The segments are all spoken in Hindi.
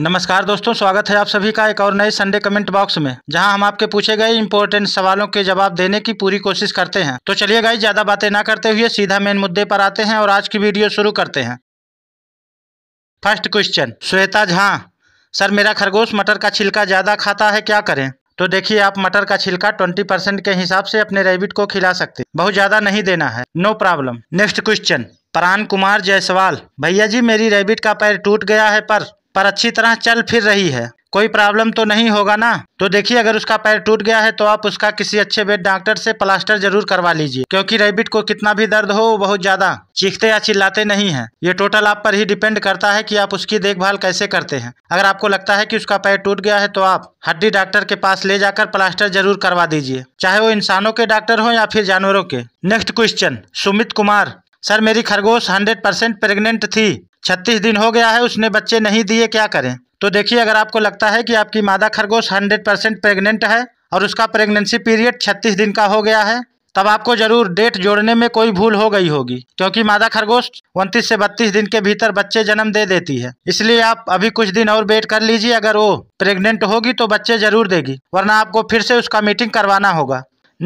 नमस्कार दोस्तों स्वागत है आप सभी का एक और नए संडे कमेंट बॉक्स में जहां हम आपके पूछे गए इम्पोर्टेंट सवालों के जवाब देने की पूरी कोशिश करते हैं तो चलिए गाई ज़्यादा बातें ना करते हुए सीधा मेन मुद्दे पर आते हैं और आज की वीडियो शुरू करते हैं फर्स्ट क्वेश्चन श्वेता झा हाँ, सर मेरा खरगोश मटर का छिलका ज़्यादा खाता है क्या करें तो देखिए आप मटर का छिलका 20 परसेंट के हिसाब से अपने रेबिट को खिला सकते बहुत ज़्यादा नहीं देना है नो प्रॉब्लम नेक्स्ट क्वेश्चन परान कुमार जायसवाल भैया जी मेरी रेबिट का पैर टूट गया है पर पर अच्छी तरह चल फिर रही है कोई प्रॉब्लम तो नहीं होगा ना तो देखिए अगर उसका पैर टूट गया है तो आप उसका किसी अच्छे वेट डॉक्टर से प्लास्टर जरूर करवा लीजिए क्योंकि रेबिट को कितना भी दर्द हो वो बहुत ज्यादा चीखते या चिल्लाते नहीं है ये टोटल आप पर ही डिपेंड करता है कि आप उसकी देखभाल कैसे करते हैं अगर आपको लगता है कि उसका पैर टूट गया है तो आप हड्डी डॉक्टर के पास ले जाकर प्लास्टर जरूर करवा दीजिए चाहे वो इंसानों के डॉक्टर हो या फिर जानवरों के next question Sumit Kumar sir मेरी खरगोश हंड्रेड परसेंट प्रेगनेंट थी छत्तीस दिन हो गया है उसने बच्चे नहीं दिए क्या करें तो देखिए अगर आपको लगता है कि आपकी मादा खरगोश हंड्रेड परसेंट प्रेगनेंट है और उसका प्रेगनेंसी पीरियड छत्तीस दिन का हो गया है तब आपको जरूर डेट जोड़ने में कोई भूल हो गई होगी क्योंकि मादा खरगोश उनतीस से बत्तीस दिन के भीतर बच्चे जन्म दे देती है इसलिए आप अभी कुछ दिन और वेट कर लीजिए अगर वो प्रेग्नेंट होगी तो बच्चे जरूर देगी वरना आपको फिर से उसका मीटिंग करवाना होगा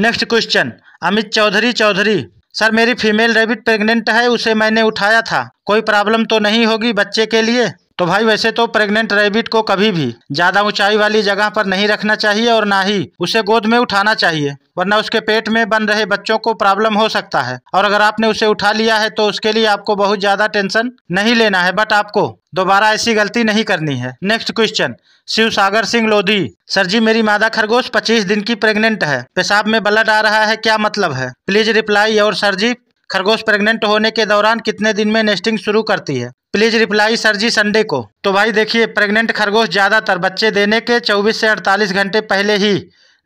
next question Amit Chaudhary Chaudhary sir मेरी फीमेल रेबिट प्रेग्नेंट है उसे मैंने उठाया था कोई प्रॉब्लम तो नहीं होगी बच्चे के लिए तो भाई वैसे तो प्रेग्नेंट रैबिट को कभी भी ज़्यादा ऊंचाई वाली जगह पर नहीं रखना चाहिए और ना ही उसे गोद में उठाना चाहिए वरना उसके पेट में बन रहे बच्चों को प्रॉब्लम हो सकता है और अगर आपने उसे उठा लिया है तो उसके लिए आपको बहुत ज़्यादा टेंशन नहीं लेना है बट आपको दोबारा ऐसी गलती नहीं करनी है next question Shiv Sagar Singh Lodhi sir ji मेरी मादा खरगोश 25 दिन की प्रेग्नेंट है पेशाब में ब्लड आ रहा है क्या मतलब है प्लीज रिप्लाई और सर जी खरगोश प्रेग्नेंट होने के दौरान कितने दिन में नेस्टिंग शुरू करती है please reply sir ji Sunday को तो भाई देखिए प्रेग्नेंट खरगोश ज़्यादातर बच्चे देने के 24 से 48 घंटे पहले ही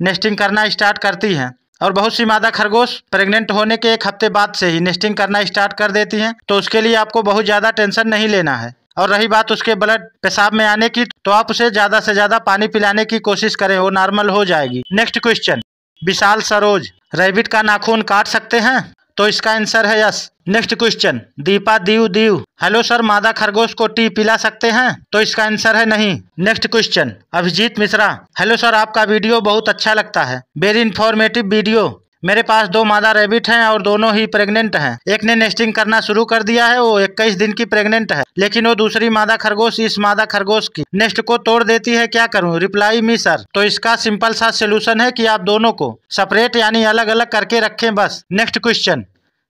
नेस्टिंग करना स्टार्ट करती हैं और बहुत सी मादा खरगोश प्रेग्नेंट होने के एक हफ्ते बाद से ही नेस्टिंग करना स्टार्ट कर देती है तो उसके लिए आपको बहुत ज़्यादा टेंशन नहीं लेना है और रही बात उसके ब्लड पेशाब में आने की तो आप उसे ज़्यादा से ज़्यादा पानी पिलाने की कोशिश करें वो नॉर्मल हो जाएगी next question Vishal Saroj rabbit का नाखून काट सकते हैं तो इसका आंसर है yes next question Deepa Diu Diu hello sir मादा खरगोश को टी पिला सकते हैं तो इसका आंसर है नहीं next question Abhijeet Mishra hello sir आपका वीडियो बहुत अच्छा लगता है वेरी इन्फॉर्मेटिव वीडियो मेरे पास दो मादा रेबिट हैं और दोनों ही प्रेग्नेंट हैं एक ने नेस्टिंग करना शुरू कर दिया है वो 21 दिन की प्रेग्नेंट है लेकिन वो दूसरी मादा खरगोश इस मादा खरगोश की नेस्ट को तोड़ देती है क्या करूं रिप्लाई मी सर तो इसका सिंपल सा सोल्यूशन है कि आप दोनों को सेपरेट यानी अलग अलग करके रखें बस next question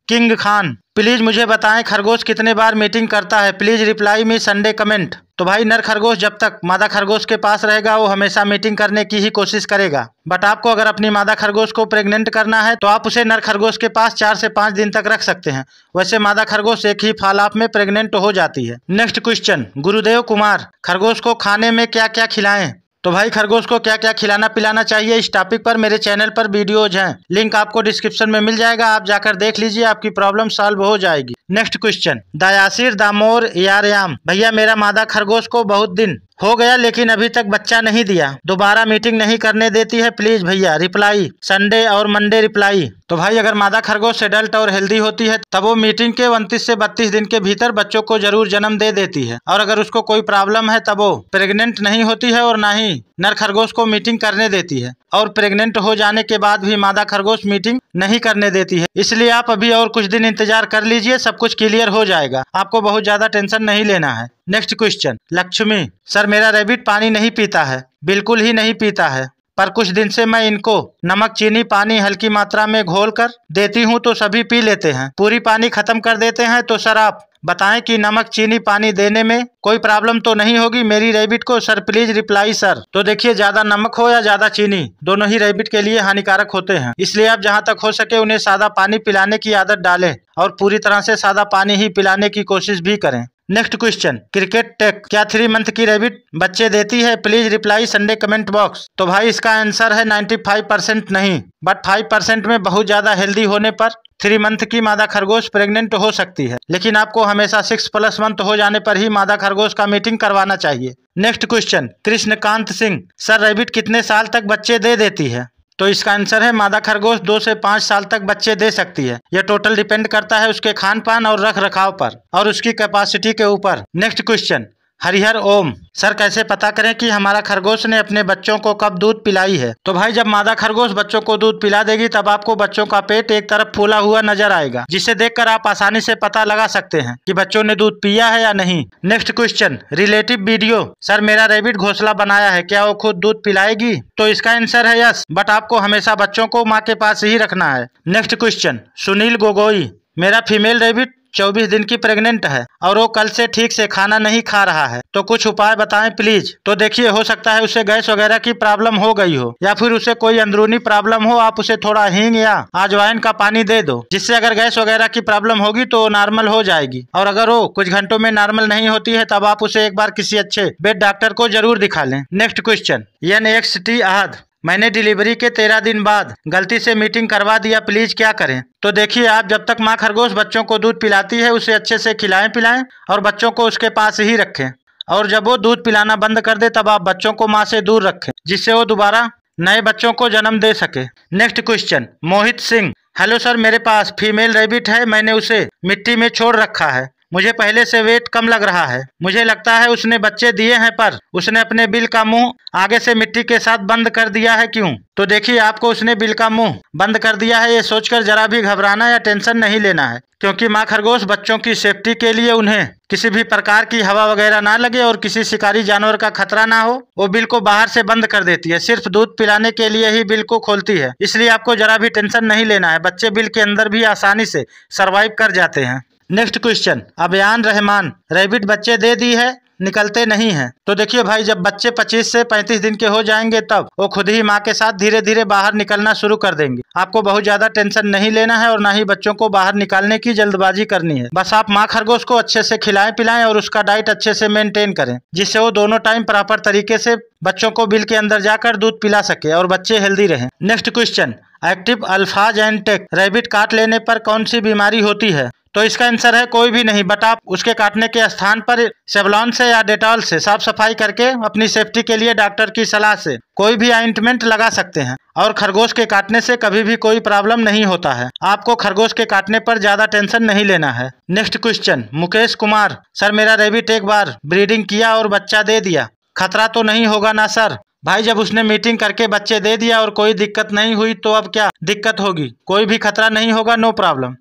king Khan please मुझे बताएं खरगोश कितने बार मीटिंग करता है please reply me Sunday comment तो भाई नर खरगोश जब तक मादा खरगोश के पास रहेगा वो हमेशा मीटिंग करने की ही कोशिश करेगा बट आपको अगर अपनी मादा खरगोश को प्रेग्नेंट करना है तो आप उसे नर खरगोश के पास चार से पाँच दिन तक रख सकते हैं वैसे मादा खरगोश एक ही फालाप में प्रेग्नेंट हो जाती है नेक्स्ट क्वेश्चन गुरुदेव कुमार खरगोश को खाने में क्या क्या खिलाएं तो भाई खरगोश को क्या क्या खिलाना पिलाना चाहिए इस टॉपिक पर मेरे चैनल पर वीडियोज हैं लिंक आपको डिस्क्रिप्शन में मिल जाएगा आप जाकर देख लीजिए आपकी प्रॉब्लम सॉल्व हो जाएगी नेक्स्ट क्वेश्चन दयासिर दामोर यारयाम भैया मेरा मादा खरगोश को बहुत दिन हो गया लेकिन अभी तक बच्चा नहीं दिया दोबारा मीटिंग नहीं करने देती है प्लीज भैया रिप्लाई संडे और मंडे रिप्लाई तो भाई अगर मादा खरगोश एडल्ट और हेल्दी होती है तब वो मीटिंग के उनतीस से बत्तीस दिन के भीतर बच्चों को जरूर जन्म दे देती है और अगर उसको कोई प्रॉब्लम है तब वो प्रेग्नेंट नहीं होती है और ना ही नर खरगोश को मीटिंग करने देती है और प्रेग्नेंट हो जाने के बाद भी मादा खरगोश मीटिंग नहीं करने देती है इसलिए आप अभी और कुछ दिन इंतजार कर लीजिए सब कुछ क्लियर हो जाएगा आपको बहुत ज्यादा टेंशन नहीं लेना है नेक्स्ट क्वेश्चन लक्ष्मी सर मेरा रेबिट पानी नहीं पीता है बिल्कुल ही नहीं पीता है पर कुछ दिन से मैं इनको नमक चीनी पानी हल्की मात्रा में घोल कर देती हूँ तो सभी पी लेते हैं पूरी पानी खत्म कर देते हैं तो सर आप बताएं कि नमक चीनी पानी देने में कोई प्रॉब्लम तो नहीं होगी मेरी रेबिट को सर प्लीज रिप्लाई सर तो देखिए ज्यादा नमक हो या ज्यादा चीनी दोनों ही रेबिट के लिए हानिकारक होते हैं इसलिए आप जहाँ तक हो सके उन्हें सादा पानी पिलाने की आदत डालें और पूरी तरह से सादा पानी ही पिलाने की कोशिश भी करें नेक्स्ट क्वेश्चन क्रिकेट टेक क्या थ्री मंथ की रेबिट बच्चे देती है please reply Sunday comment box तो भाई इसका आंसर है 95 परसेंट नहीं बट 5 परसेंट में बहुत ज्यादा हेल्दी होने पर थ्री मंथ की मादा खरगोश प्रेग्नेंट हो सकती है लेकिन आपको हमेशा सिक्स प्लस मंथ हो जाने पर ही मादा खरगोश का मीटिंग करवाना चाहिए next question Krishnakant Singh sir rabbit कितने साल तक बच्चे दे देती है तो इसका आंसर है मादा खरगोश दो से पाँच साल तक बच्चे दे सकती है यह टोटल डिपेंड करता है उसके खान पान और रख रखाव पर और उसकी कैपेसिटी के ऊपर next question Harihar Om sir कैसे पता करें कि हमारा खरगोश ने अपने बच्चों को कब दूध पिलाई है तो भाई जब मादा खरगोश बच्चों को दूध पिला देगी तब आपको बच्चों का पेट एक तरफ फूला हुआ नजर आएगा जिसे देखकर आप आसानी से पता लगा सकते हैं कि बच्चों ने दूध पिया है या नहीं next question relative video sir मेरा रेबिट घोसला बनाया है क्या वो खुद दूध पिलाएगी तो इसका आंसर है यस बट आपको हमेशा बच्चों को माँ के पास ही रखना है नेक्स्ट क्वेश्चन सुनील गोगोई मेरा फीमेल रेबिट चौबीस दिन की प्रेग्नेंट है और वो कल से ठीक से खाना नहीं खा रहा है तो कुछ उपाय बताएं प्लीज तो देखिए हो सकता है उसे गैस वगैरह की प्रॉब्लम हो गई हो या फिर उसे कोई अंदरूनी प्रॉब्लम हो आप उसे थोड़ा हींग या आजवाइन का पानी दे दो जिससे अगर गैस वगैरह की प्रॉब्लम होगी तो नॉर्मल हो जाएगी और अगर वो कुछ घंटों में नॉर्मल नहीं होती है तब आप उसे एक बार किसी अच्छे बेड डॉक्टर को जरूर दिखा लें next question N X T आहद मैंने डिलीवरी के तेरह दिन बाद गलती से मीटिंग करवा दिया प्लीज क्या करें तो देखिए आप जब तक माँ खरगोश बच्चों को दूध पिलाती है उसे अच्छे से खिलाएं पिलाएं और बच्चों को उसके पास ही रखें और जब वो दूध पिलाना बंद कर दे तब आप बच्चों को माँ से दूर रखें जिससे वो दोबारा नए बच्चों को जन्म दे सके next question Mohit Singh hello sir मेरे पास फीमेल रेबिट है मैंने उसे मिट्टी में छोड़ रखा है मुझे पहले से वेट कम लग रहा है मुझे लगता है उसने बच्चे दिए हैं पर उसने अपने बिल का मुंह आगे से मिट्टी के साथ बंद कर दिया है क्यों तो देखिए आपको उसने बिल का मुंह बंद कर दिया है ये सोचकर जरा भी घबराना या टेंशन नहीं लेना है क्योंकि माँ खरगोश बच्चों की सेफ्टी के लिए उन्हें किसी भी प्रकार की हवा वगैरह ना लगे और किसी शिकारी जानवर का खतरा ना हो वो बिल को बाहर से बंद कर देती है सिर्फ दूध पिलाने के लिए ही बिल को खोलती है इसलिए आपको जरा भी टेंशन नहीं लेना है बच्चे बिल के अंदर भी आसानी से सर्वाइव कर जाते हैं नेक्स्ट क्वेश्चन अभियान रहमान रेबिट बच्चे दे दी है निकलते नहीं हैं तो देखिए भाई जब बच्चे 25 से 35 दिन के हो जाएंगे तब वो खुद ही माँ के साथ धीरे धीरे बाहर निकलना शुरू कर देंगे आपको बहुत ज्यादा टेंशन नहीं लेना है और ना ही बच्चों को बाहर निकालने की जल्दबाजी करनी है बस आप माँ खरगोश को अच्छे से खिलाएं पिलाएं और उसका डाइट अच्छे से मेंटेन करें जिससे वो दोनों टाइम प्रॉपर तरीके से बच्चों को बिल के अंदर जाकर दूध पिला सके और बच्चे हेल्दी रहे next question active Alfaz and tech rabbit काट लेने पर कौन सी बीमारी होती है तो इसका आंसर है कोई भी नहीं बट आप उसके काटने के स्थान पर सेवलॉन से या डेटॉल से साफ सफाई करके अपनी सेफ्टी के लिए डॉक्टर की सलाह से कोई भी आइंटमेंट लगा सकते हैं और खरगोश के काटने से कभी भी कोई प्रॉब्लम नहीं होता है आपको खरगोश के काटने पर ज्यादा टेंशन नहीं लेना है next question Mukesh Kumar sir मेरा रेबिट एक बार ब्रीडिंग किया और बच्चा दे दिया खतरा तो नहीं होगा ना सर भाई जब उसने मीटिंग करके बच्चे दे दिया और कोई दिक्कत नहीं हुई तो अब क्या दिक्कत होगी कोई भी खतरा नहीं होगा no problem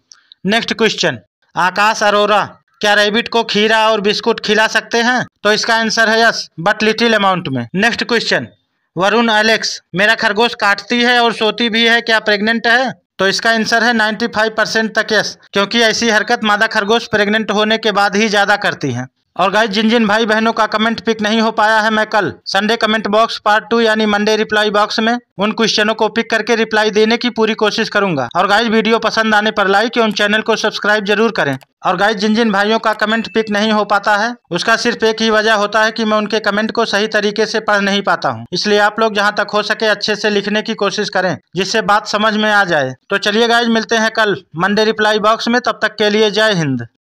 next question Akash Arora क्या रेबिट को खीरा और बिस्कुट खिला सकते हैं तो इसका आंसर है यस बट लिटिल अमाउंट में नेक्स्ट क्वेश्चन वरुण एलेक्स मेरा खरगोश काटती है और सोती भी है क्या प्रेग्नेंट है तो इसका आंसर है 95 परसेंट तक यस क्योंकि ऐसी हरकत मादा खरगोश प्रेग्नेंट होने के बाद ही ज़्यादा करती हैं और गाय जिन जिन भाई बहनों का कमेंट पिक नहीं हो पाया है मैं कल Sunday comment box part two यानी मंडे रिप्लाई बॉक्स में उन क्वेश्चनों को पिक करके रिप्लाई देने की पूरी कोशिश करूंगा और गाइज वीडियो पसंद आने पर लाइक एवं चैनल को सब्सक्राइब जरूर करें और गाय जिन जिन भाइयों का कमेंट पिक नहीं हो पाता है उसका सिर्फ एक ही वजह होता है कि मैं उनके कमेंट को सही तरीके से पढ़ नहीं पाता हूँ इसलिए आप लोग जहाँ तक हो सके अच्छे से लिखने की कोशिश करें जिससे बात समझ में आ जाए तो चलिए गाइज मिलते हैं कल मंडे रिप्लाई बॉक्स में तब तक के लिए जय हिंद